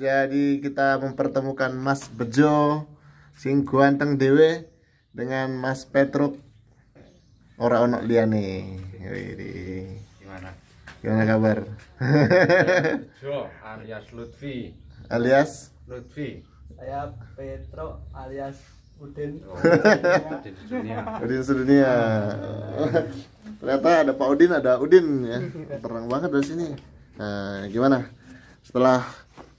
jadi kita mempertemukan Mas Bejo sing ganteng dewe dengan Mas Petruk ora ono liyane. Gimana? Gimana kabar? Jo, alias Lutfi. Alias Lutfi. Saya Petro alias Udin. Oh, Udin sedunia. Udin sedunia. Ternyata ada Pak Udin, ada Udin ya. Terang banget dari sini. Nah, gimana? Setelah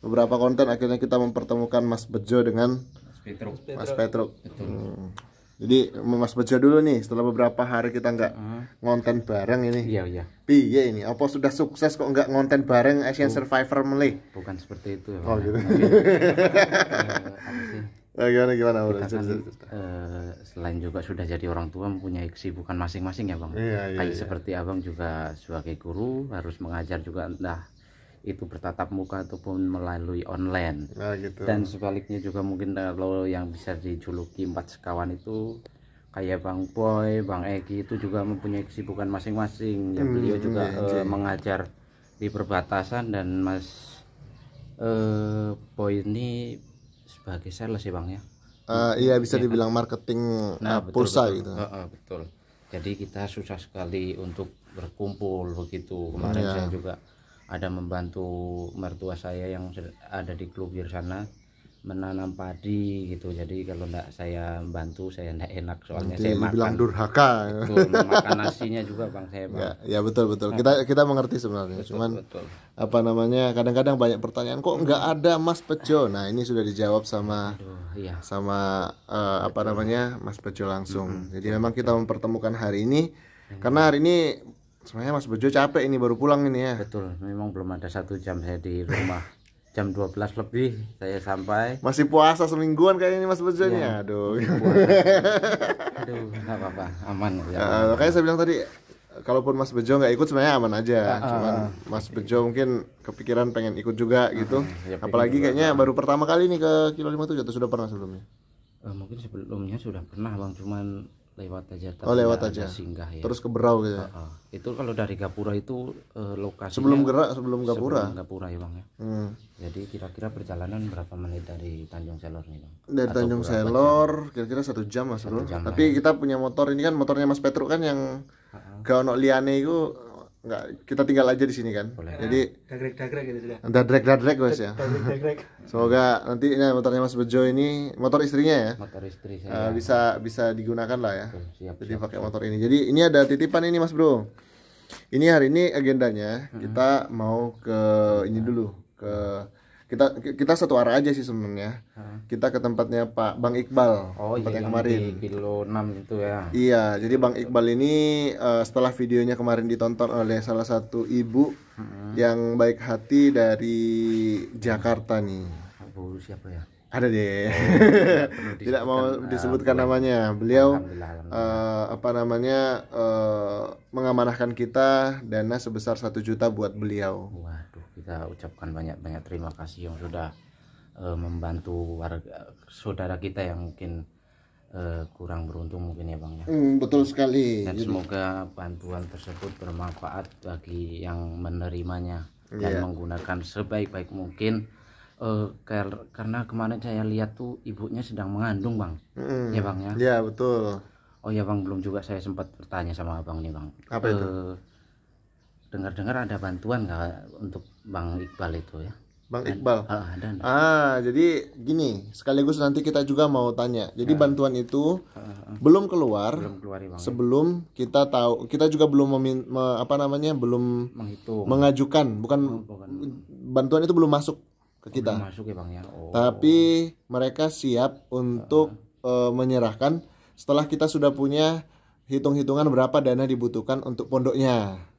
beberapa konten akhirnya kita mempertemukan Mas Bejo dengan Mas Petruk. Mas Petruk. Hmm. Jadi Mas Bejo dulu nih setelah beberapa hari kita nggak uh. ngonten bareng ini. Iya iya. Iya ini? Apa sudah sukses kok nggak ngonten bareng Asian Buk Survivor Malay? Bukan seperti itu. Ya, oh gitu. Nah, gimana gimana Kan, uh, selain juga sudah jadi orang tua mempunyai kesibukan masing-masing ya bang. Iya, iya, Kayak iya. seperti abang juga sebagai guru harus mengajar juga entah itu bertatap muka ataupun melalui online nah, gitu. dan sebaliknya juga mungkin kalau eh, yang bisa dijuluki empat sekawan itu kayak Bang Boy, Bang Eki itu juga mempunyai kesibukan masing-masing ya hmm, beliau juga iya, uh, mengajar di perbatasan dan Mas uh, Boy ini sebagai sales sih ya, Bang ya uh, iya bisa ya. dibilang marketing nah, uh, pulsa betul, gitu uh, uh, betul jadi kita susah sekali untuk berkumpul begitu kemarin iya. saya juga ada membantu mertua saya yang ada di Klubir sana menanam padi gitu jadi kalau enggak saya bantu saya enggak enak soalnya Nanti saya makan durhaka betul, makan nasinya juga bang saya bang ya, ya betul betul kita kita mengerti sebenarnya betul, cuman betul. apa namanya kadang-kadang banyak pertanyaan kok nggak ada Mas Pejo nah ini sudah dijawab sama Aduh, iya. sama uh, apa namanya Mas Pejo langsung mm -hmm. jadi memang kita mempertemukan hari ini iya. karena hari ini Sebenarnya Mas Bejo capek ini baru pulang ini ya. Betul, memang belum ada satu jam saya di rumah. jam 12 lebih saya sampai. Masih puasa semingguan kayaknya ini Mas Bejo ya, nih. Aduh. Aduh, enggak apa-apa, aman ya. Uh, ah, kayak saya bilang tadi kalaupun Mas Bejo nggak ikut sebenarnya aman aja. Uh, Cuman Mas Bejo mungkin kepikiran pengen ikut juga uh, gitu. Ya, Apalagi kayaknya baru pertama kali nih ke Kilo 57 atau sudah pernah sebelumnya? Uh, mungkin sebelumnya sudah pernah Bang, cuman lewat aja oh lewat aja singgah ya terus ke Berau gitu uh, uh. itu kalau dari Gapura itu uh, eh, lokasi sebelum gerak sebelum Gapura sebelum Gapura ya bang ya hmm. jadi kira-kira perjalanan berapa menit dari Tanjung Selor nih bang dari Atau Tanjung Selor kira-kira satu jam mas satu jam tapi ya. kita punya motor ini kan motornya Mas Petruk kan yang uh -huh. gak liane itu nggak kita tinggal aja di sini kan Boleh. jadi dagrek dagrek gitu sudah dagrek dagrek guys ya semoga nanti ini nah, motornya Mas Bejo ini motor istrinya ya motor istri saya uh, bisa bisa digunakan lah ya Oke, siap, jadi siap, pakai siap. motor ini jadi ini ada titipan ini Mas Bro ini hari ini agendanya kita mau ke ini dulu ke kita kita satu arah aja sih sebenarnya kita ke tempatnya Pak Bang Iqbal oh, tempat iya, yang kemarin di kilo 6 itu ya iya jadi Bang Iqbal ini uh, setelah videonya kemarin ditonton oleh salah satu ibu hmm. yang baik hati dari Jakarta nih ibu siapa ya ada deh oh, tidak, tidak mau disebutkan uh, namanya beliau alhamdulillah, alhamdulillah. Uh, apa namanya uh, mengamanahkan kita dana sebesar satu juta buat beliau Wah kita ucapkan banyak-banyak terima kasih yang sudah uh, membantu warga saudara kita yang mungkin uh, kurang beruntung mungkin ya bang ya mm, betul sekali dan Jadi... semoga bantuan tersebut bermanfaat bagi yang menerimanya yeah. dan iya. menggunakan sebaik-baik mungkin uh, karena kemarin saya lihat tuh ibunya sedang mengandung bang mm, ya bang ya ya betul oh ya bang belum juga saya sempat bertanya sama abang nih bang apa itu dengar-dengar ada bantuan nggak untuk Bang Iqbal itu ya? Bang Iqbal. Ah, ah ada, ada. Ah, jadi gini, sekaligus nanti kita juga mau tanya. Jadi ah. bantuan itu uh, belum keluar. Belum keluar ya, Sebelum kita tahu, kita juga belum memin, me, apa namanya? belum menghitung. Mengajukan, bukan, oh, bukan bantuan itu belum masuk ke oh, kita. Belum masuk ya, Bang ya. Oh. Tapi mereka siap untuk uh, uh, menyerahkan setelah kita sudah punya hitung-hitungan berapa dana dibutuhkan untuk pondoknya.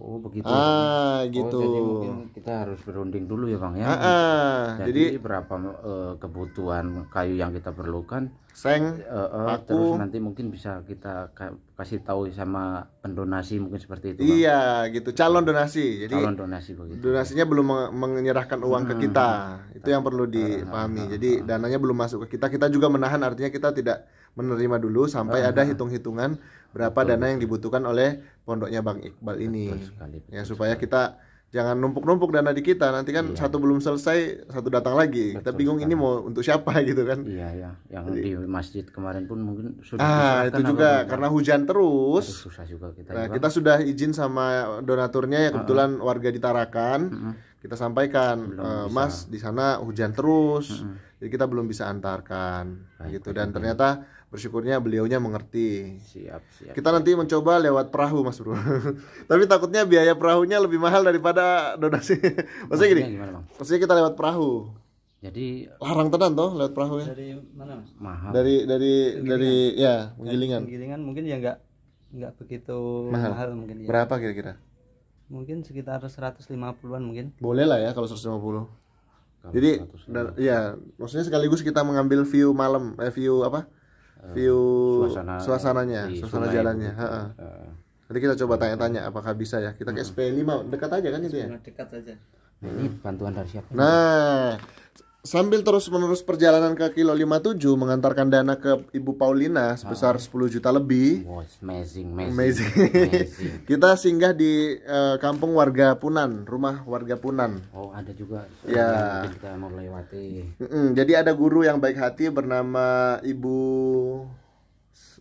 Oh begitu. Ah oh, gitu. Jadi mungkin kita harus berunding dulu ya bang ya. Ah, ah. jadi, jadi berapa uh, kebutuhan kayu yang kita perlukan? Seng. Uh, uh, aku, terus nanti mungkin bisa kita kasih tahu sama pendonasi mungkin seperti itu. Bang. Iya gitu calon donasi. Jadi calon donasi begitu. Donasinya belum menyerahkan uang hmm, ke kita. Itu yang perlu ah, ah, dipahami. jadi dananya belum masuk ke kita. Kita juga menahan artinya kita tidak menerima dulu sampai ada hitung-hitungan berapa Betul. dana yang dibutuhkan oleh pondoknya Bang Iqbal ini. sekali, ya supaya kita jangan numpuk-numpuk dana di kita nanti kan iya. satu belum selesai satu datang lagi betul, kita bingung sekali. ini mau untuk siapa gitu kan iya ya yang Jadi, di masjid kemarin pun mungkin sudah ah itu juga karena hujan terus Aduh, susah juga kita nah, juga. kita sudah izin sama donaturnya ya ah, ah. kebetulan uh -uh. warga ditarakan, uh -uh. kita sampaikan e, mas di sana hujan terus uh -uh. Jadi kita belum bisa antarkan baik, gitu dan ternyata bersyukurnya beliaunya mengerti. Siap, siap. Kita nanti mencoba lewat perahu, Mas Bro. Tapi takutnya biaya perahunya lebih mahal daripada donasi. maksudnya gini. Gimana, bang? Maksudnya kita lewat perahu. Jadi larang tenan toh lewat perahu ya. Dari mana? mas? Mahal. Dari dari penggilingan. dari ya, penggilingan. Penggilingan mungkin ya enggak enggak begitu mahal, mahal mungkin ya. Berapa kira-kira? Mungkin sekitar 150-an mungkin. Boleh lah ya kalau 150. Kalau Jadi 150. ya, maksudnya sekaligus kita mengambil view malam, eh, view apa? view suasana, suasananya, di suasana jalannya. Gitu. Ha Nanti kita coba tanya-tanya apakah bisa ya. Kita ke SP5 dekat aja kan itu ya? Dekat aja. ini bantuan dari siapa? Nah, Sambil terus-menerus perjalanan ke Kilo 57 mengantarkan dana ke Ibu Paulina sebesar oh. Ah. 10 juta lebih. Wow, amazing, amazing. amazing. amazing. Kita singgah di uh, kampung warga Punan, rumah warga Punan. Oh, ada juga. Ya. Kita mau lewati. Mm -mm, jadi ada guru yang baik hati bernama Ibu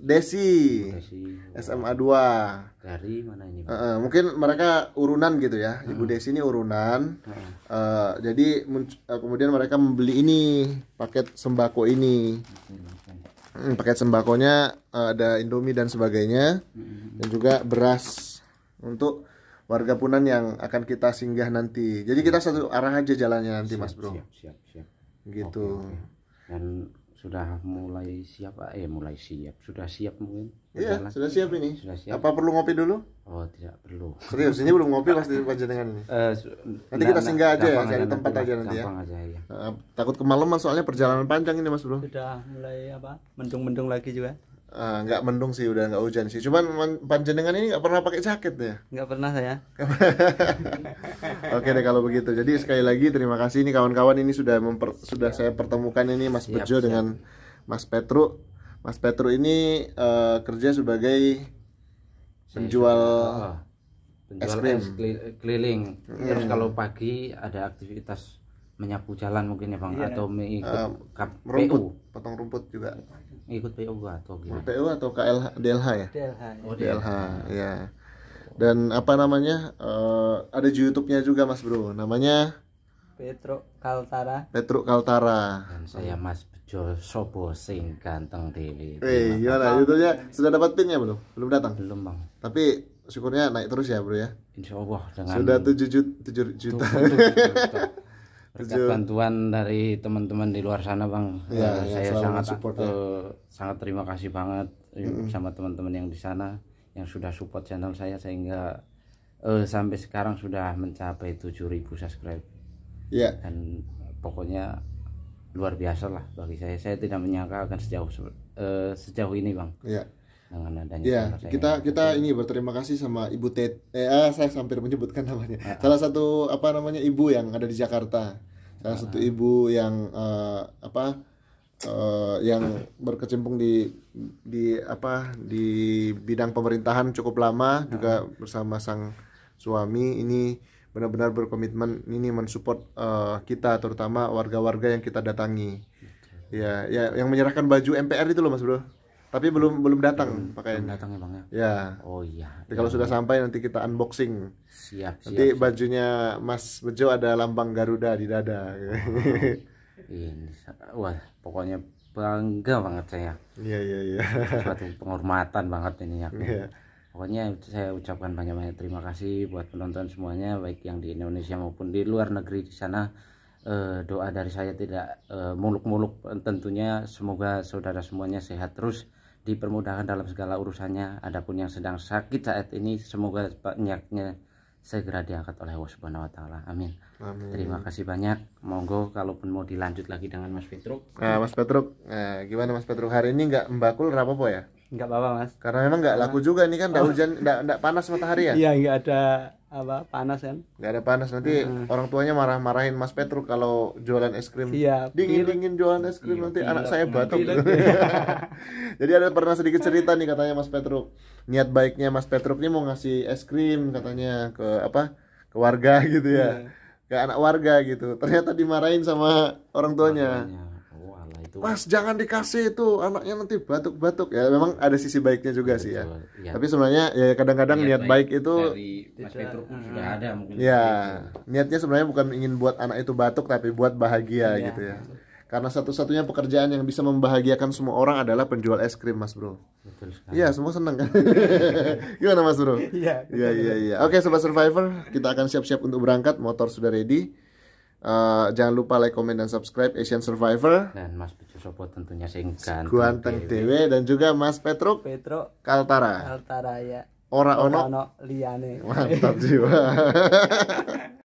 Desi, Desi. SMA 2 dari mana ini uh, uh, mungkin mereka urunan gitu ya Ibu Desi ini urunan Hmm. uh jadi uh, kemudian mereka membeli ini paket sembako ini hmm, paket sembakonya uh, ada Indomie dan sebagainya mm-hmm. dan juga beras untuk warga Punan yang akan kita singgah nanti jadi kita satu arah aja jalannya nanti siap, Mas Bro siap siap siap gitu okay, okay. dan sudah mulai siap ah, eh mulai siap sudah siap mungkin iya Jalan. sudah siap ini sudah siap apa perlu ngopi dulu oh tidak perlu serius ini belum ngopi pasti panjenengan ini uh, nanti kita singgah aja ya cari tempat aja nanti ya, aja, ya. Uh, takut kemalaman soalnya perjalanan panjang ini mas bro sudah mulai apa mendung-mendung lagi juga Ah, nggak uh, mendung sih udah nggak hujan sih cuman panjenengan ini nggak pernah pakai jaket ya nggak pernah saya oke deh kalau begitu jadi sekali lagi terima kasih ini kawan-kawan ini sudah memper, sudah saya pertemukan ini Mas Bejo siap, dengan Mas Petru Mas Petru ini uh, kerja sebagai penjual penjual oh. es krim keliling hmm. terus kalau pagi ada aktivitas menyapu jalan mungkin ya bang iya, atau mengikut uh, rumput potong rumput juga ikut PO gua atau gimana? PO atau KLH DLH ya? DLH. Ya. Oh, DLH, DLH ya. Dan apa namanya? Uh, ada di YouTube-nya juga Mas Bro. Namanya Petro Kaltara. Petro Kaltara. Dan saya Mas Bejo Sobo sing ganteng Deli. Eh, gimana? YouTube-nya sudah dapat pinnya belum? Belum datang? Belum, Bang. Tapi syukurnya naik terus ya, Bro ya. Insya Allah dengan Sudah 7 juta. 7 juta. 7 juta berkat bantuan dari teman-teman di luar sana bang ya, uh, ya, saya sangat support, eh, ya. sangat terima kasih banget mm -hmm. sama teman-teman yang di sana yang sudah support channel saya sehingga uh, sampai sekarang sudah mencapai 7000 subscribe ya dan pokoknya luar biasa lah bagi saya saya tidak menyangka akan sejauh uh, sejauh ini bang ya dengan adanya ya kita kita ini berterima kasih sama ibu Ted, eh ah, saya hampir menyebutkan namanya uh ah, -huh. Ah. salah satu apa namanya ibu yang ada di Jakarta salah uh -huh. satu ah, ibu yang uh, apa uh, yang berkecimpung di di apa di bidang pemerintahan cukup lama uh -huh. juga bersama sang suami ini benar-benar berkomitmen ini mensupport uh, kita terutama warga-warga yang kita datangi ya ya yang menyerahkan baju MPR itu loh mas bro tapi belum belum datang pakai pakaian. Belum datang ya bang ya. ya. Oh iya. Jadi kalau ya. sudah iya. sampai nanti kita unboxing. Siap. siap nanti siap. bajunya Mas Bejo ada lambang Garuda di dada. oh, iya. Ini, wah pokoknya bangga banget saya. Iya iya iya. Suatu penghormatan banget ini Ya. Iya. Pokoknya saya ucapkan banyak-banyak terima kasih buat penonton semuanya baik yang di Indonesia maupun di luar negeri di sana. E, doa dari saya tidak eh, muluk-muluk e, tentunya semoga saudara semuanya sehat terus dipermudahkan dalam segala urusannya adapun yang sedang sakit saat ini semoga penyakitnya segera diangkat oleh Allah Subhanahu wa taala. Amin. Amin. Terima kasih banyak. Monggo kalaupun mau dilanjut lagi dengan Mas Petruk. Nah, Mas Petruk, eh, gimana Mas Petruk hari ini nggak mbakul rapopo ya? nggak apa-apa mas karena memang nggak laku juga nih kan nggak oh. hujan nggak nggak panas matahari ya iya nggak ada apa panas kan nggak ada panas nanti uh. orang tuanya marah-marahin mas petruk kalau jualan es krim iya, dingin dingin jualan es krim iya, nanti iya, anak saya batuk iya. jadi ada pernah sedikit cerita nih katanya mas petruk niat baiknya mas Petru ini mau ngasih es krim katanya ke apa ke warga gitu ya iya. ke anak warga gitu ternyata dimarahin sama orang tuanya. Warganya itu mas jangan dikasih itu anaknya nanti batuk-batuk ya memang ada sisi baiknya juga Betul, sih ya. ya tapi sebenarnya ya kadang-kadang niat, niat baik, baik itu dari mas hmm. ada mungkin ya niatnya sebenarnya bukan ingin buat anak itu batuk tapi buat bahagia ya. gitu ya karena satu-satunya pekerjaan yang bisa membahagiakan semua orang adalah penjual es krim mas bro iya semua seneng kan gimana mas bro iya iya iya, iya oke sobat survivor kita akan siap-siap untuk berangkat motor sudah ready Uh, jangan lupa like, comment, dan subscribe Asian Survivor dan Mas Picu Sopo tentunya Singkat Guanteng Dewe dan juga Mas Petro Petro Kaltara Kaltara ya ora ono, ono liane mantap jiwa